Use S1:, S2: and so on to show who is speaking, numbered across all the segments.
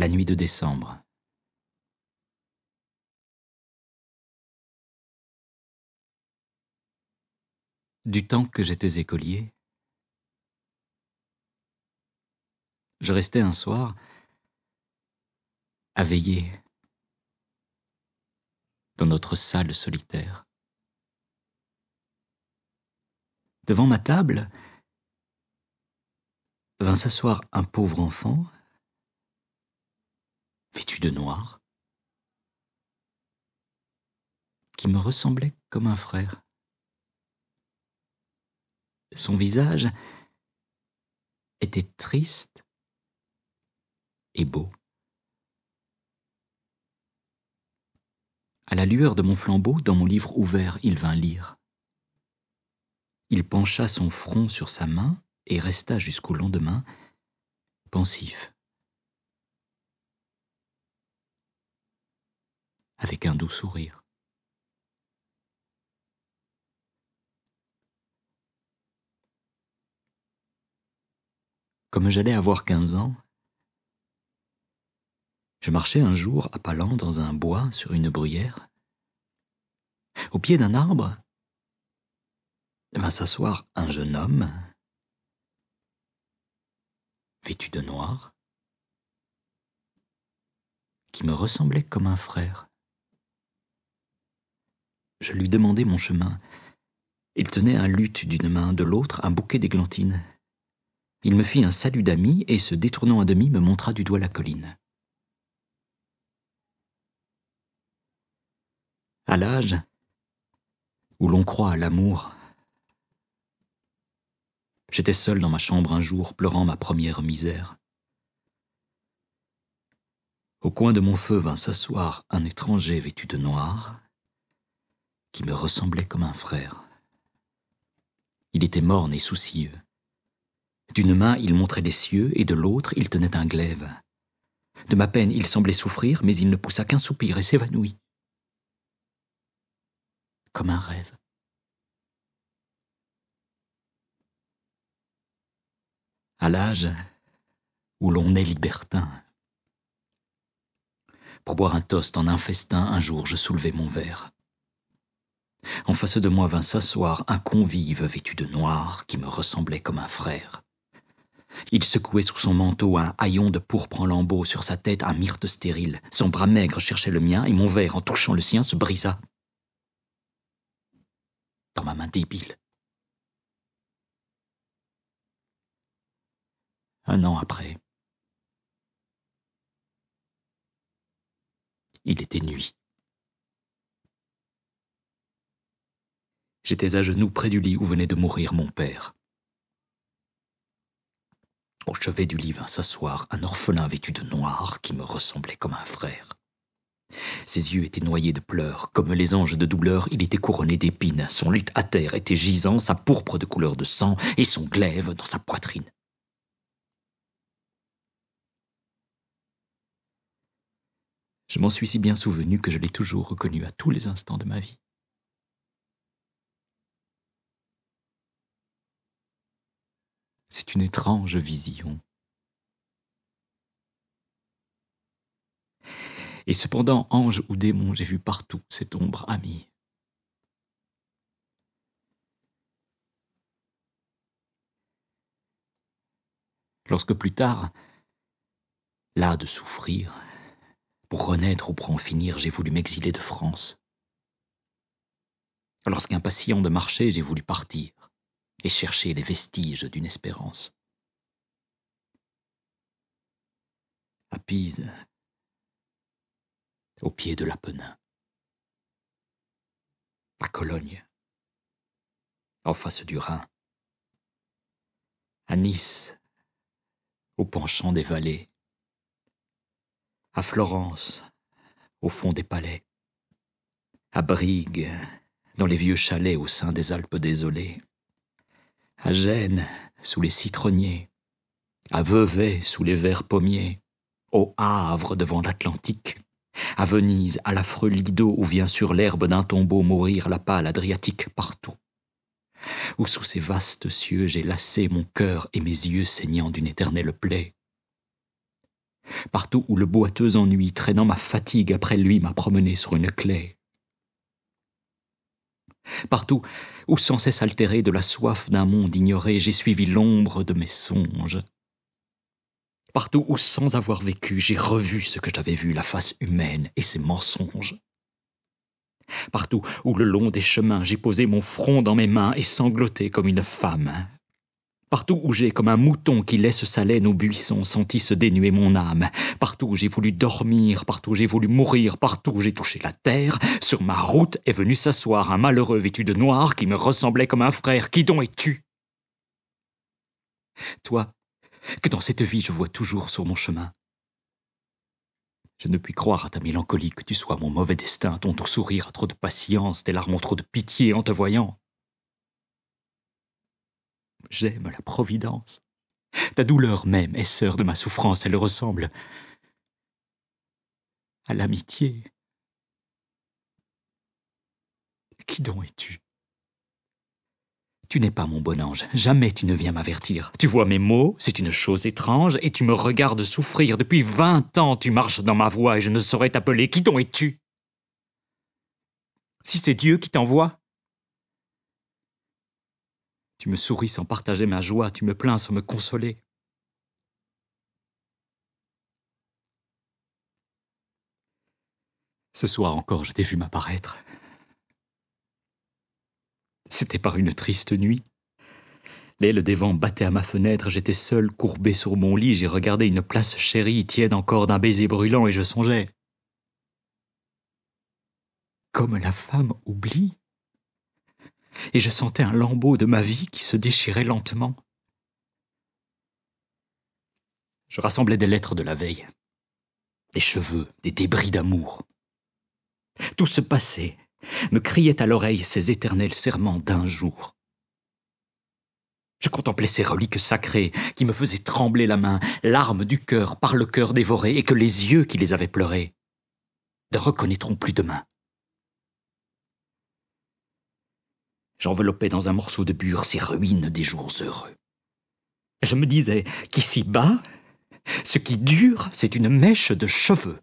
S1: la nuit de décembre. Du temps que j'étais écolier, je restais un soir à veiller dans notre salle solitaire. Devant ma table vint s'asseoir un pauvre enfant vêtu de noir, qui me ressemblait comme un frère. Son visage était triste et beau. À la lueur de mon flambeau, dans mon livre ouvert, il vint lire. Il pencha son front sur sa main et resta jusqu'au lendemain, pensif. avec un doux sourire. Comme j'allais avoir quinze ans, je marchais un jour à pas lents dans un bois sur une bruyère. Au pied d'un arbre vint s'asseoir un jeune homme, vêtu de noir, qui me ressemblait comme un frère. Je lui demandai mon chemin. Il tenait un luth d'une main, de l'autre un bouquet d'églantines. Il me fit un salut d'ami et, se détournant à demi, me montra du doigt la colline. À l'âge où l'on croit à l'amour, j'étais seul dans ma chambre un jour, pleurant ma première misère. Au coin de mon feu vint s'asseoir un étranger vêtu de noir, qui me ressemblait comme un frère. Il était morne et soucieux. D'une main, il montrait les cieux et de l'autre, il tenait un glaive. De ma peine, il semblait souffrir, mais il ne poussa qu'un soupir et s'évanouit. Comme un rêve. À l'âge où l'on est libertin, pour boire un toast en un festin, un jour je soulevai mon verre. En face de moi vint s'asseoir un convive vêtu de noir qui me ressemblait comme un frère. Il secouait sous son manteau un haillon de pourpre en lambeaux, sur sa tête un myrte stérile. Son bras maigre cherchait le mien, et mon verre, en touchant le sien, se brisa. Dans ma main débile. Un an après, il était nuit. J'étais à genoux près du lit où venait de mourir mon père. Au chevet du lit vint s'asseoir un orphelin vêtu de noir qui me ressemblait comme un frère. Ses yeux étaient noyés de pleurs, comme les anges de douleur, il était couronné d'épines, son luth à terre était gisant, sa pourpre de couleur de sang et son glaive dans sa poitrine. Je m'en suis si bien souvenu que je l'ai toujours reconnu à tous les instants de ma vie. C'est une étrange vision. Et cependant, ange ou démon, j'ai vu partout cette ombre amie. Lorsque plus tard, las de souffrir, pour renaître ou pour en finir, j'ai voulu m'exiler de France. Lorsqu'impatient de marcher, j'ai voulu partir et chercher les vestiges d'une espérance. À Pise, au pied de l'Apennin, à Cologne, en face du Rhin, à Nice, au penchant des vallées, à Florence, au fond des palais, à Brigue, dans les vieux chalets au sein des Alpes désolées, à Gênes, sous les citronniers, à Vevey, sous les verts pommiers, au Havre, devant l'Atlantique, à Venise, à l'affreux Lido, où vient sur l'herbe d'un tombeau mourir la pâle Adriatique partout, où sous ces vastes cieux j'ai lassé mon cœur et mes yeux saignant d'une éternelle plaie, partout où le boiteux ennui, traînant ma fatigue après lui, m'a promené sur une clé, Partout où sans cesse altéré de la soif d'un monde ignoré, j'ai suivi l'ombre de mes songes. Partout où sans avoir vécu, j'ai revu ce que j'avais vu, la face humaine et ses mensonges. Partout où le long des chemins, j'ai posé mon front dans mes mains et sangloté comme une femme Partout où j'ai, comme un mouton qui laisse sa laine au buisson, senti se dénuer mon âme, partout où j'ai voulu dormir, partout où j'ai voulu mourir, partout où j'ai touché la terre, sur ma route est venu s'asseoir un malheureux vêtu de noir qui me ressemblait comme un frère. Qui donc es-tu Toi, que dans cette vie je vois toujours sur mon chemin. Je ne puis croire à ta mélancolie que tu sois mon mauvais destin, ton tout sourire a trop de patience, tes larmes ont trop de pitié en te voyant j'aime la Providence. Ta douleur même est sœur de ma souffrance, elle ressemble à l'amitié. Qui donc es-tu Tu n'es pas mon bon ange, jamais tu ne viens m'avertir. Tu vois mes mots, c'est une chose étrange, et tu me regardes souffrir. Depuis vingt ans, tu marches dans ma voie, et je ne saurais t'appeler. Qui donc es-tu Si c'est Dieu qui t'envoie, tu me souris sans partager ma joie, tu me plains sans me consoler. Ce soir encore, je t'ai vu m'apparaître. C'était par une triste nuit. L'aile des vents battait à ma fenêtre, j'étais seul, courbé sur mon lit, j'ai regardé une place chérie, tiède encore d'un baiser brûlant, et je songeais. Comme la femme oublie et je sentais un lambeau de ma vie qui se déchirait lentement. Je rassemblais des lettres de la veille, des cheveux, des débris d'amour. Tout ce passé me criait à l'oreille ces éternels serments d'un jour. Je contemplais ces reliques sacrées qui me faisaient trembler la main, larmes du cœur par le cœur dévoré et que les yeux qui les avaient pleurées ne reconnaîtront plus demain. J'enveloppais dans un morceau de bure ces ruines des jours heureux. Je me disais qu'ici bas, ce qui dure, c'est une mèche de cheveux.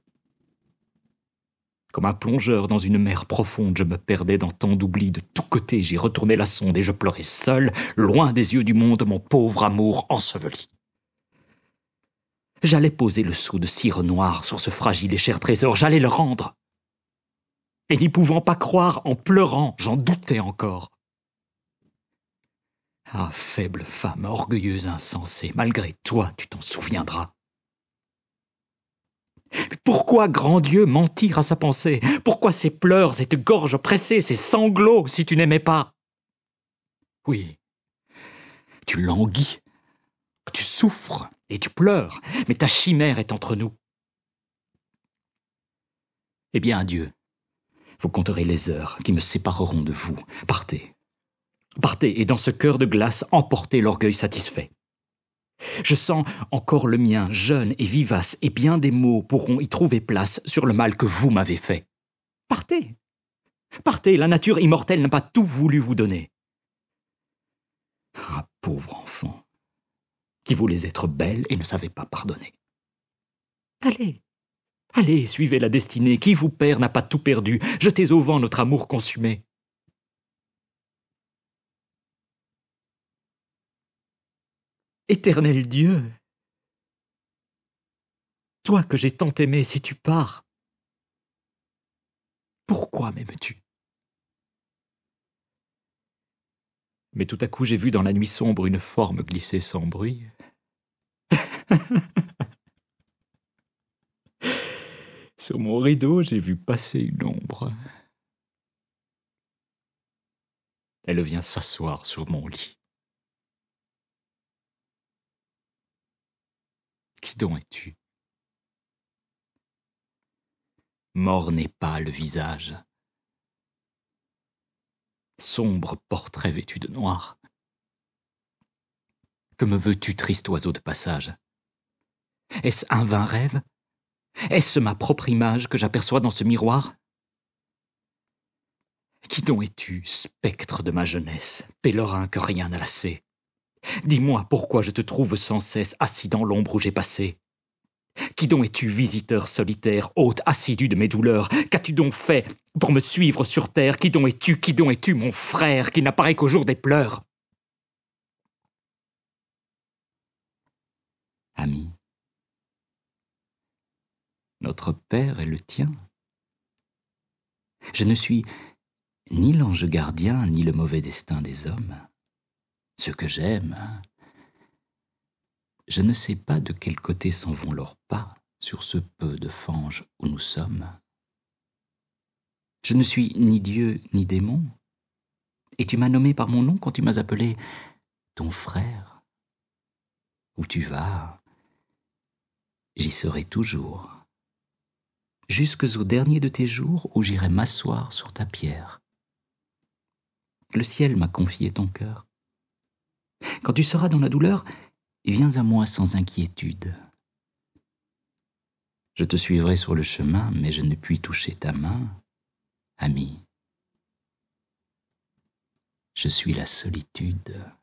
S1: Comme un plongeur dans une mer profonde, je me perdais dans tant d'oubli de tous côtés, j'y retournais la sonde et je pleurais seul, loin des yeux du monde, mon pauvre amour enseveli. J'allais poser le sceau de cire noire sur ce fragile et cher trésor, j'allais le rendre. Et n'y pouvant pas croire, en pleurant, j'en doutais encore. Ah, faible femme, orgueilleuse, insensée, malgré toi, tu t'en souviendras. Pourquoi, grand Dieu, mentir à sa pensée Pourquoi ces pleurs, cette gorge pressée, ces sanglots, si tu n'aimais pas Oui, tu languis, tu souffres et tu pleures, mais ta chimère est entre nous. Eh bien, adieu. Vous compterez les heures qui me sépareront de vous. Partez. Partez et dans ce cœur de glace emportez l'orgueil satisfait. Je sens encore le mien, jeune et vivace, et bien des mots pourront y trouver place sur le mal que vous m'avez fait. Partez. Partez, la nature immortelle n'a pas tout voulu vous donner. Ah, pauvre enfant, qui voulait être belle et ne savait pas pardonner. Allez, allez, suivez la destinée, qui vous perd n'a pas tout perdu, jetez au vent notre amour consumé. Éternel Dieu, toi que j'ai tant aimé, si tu pars, pourquoi m'aimes-tu Mais tout à coup j'ai vu dans la nuit sombre une forme glisser sans bruit. Sur mon rideau j'ai vu passer une ombre. Elle vient s'asseoir sur mon lit. donc es-tu Mort n'est pas le visage, sombre portrait vêtu de noir. Que me veux-tu, triste oiseau de passage Est-ce un vain rêve Est-ce ma propre image que j'aperçois dans ce miroir Qui donc es-tu, spectre de ma jeunesse, pèlerin que rien n'a lassé Dis-moi pourquoi je te trouve sans cesse assis dans l'ombre où j'ai passé. Qui donc es-tu, visiteur solitaire, hôte assidu de mes douleurs Qu'as-tu donc fait pour me suivre sur terre Qui donc es-tu Qui donc es-tu, mon frère, qui n'apparaît qu'au jour des pleurs Ami, notre Père est le tien. Je ne suis ni l'ange gardien, ni le mauvais destin des hommes ce que j'aime. Je ne sais pas de quel côté s'en vont leurs pas sur ce peu de fange où nous sommes. Je ne suis ni Dieu ni démon, et tu m'as nommé par mon nom quand tu m'as appelé ton frère. Où tu vas, j'y serai toujours, jusque au dernier de tes jours où j'irai m'asseoir sur ta pierre. Le ciel m'a confié ton cœur, quand tu seras dans la douleur, viens à moi sans inquiétude. Je te suivrai sur le chemin, mais je ne puis toucher ta main, ami. Je suis la solitude.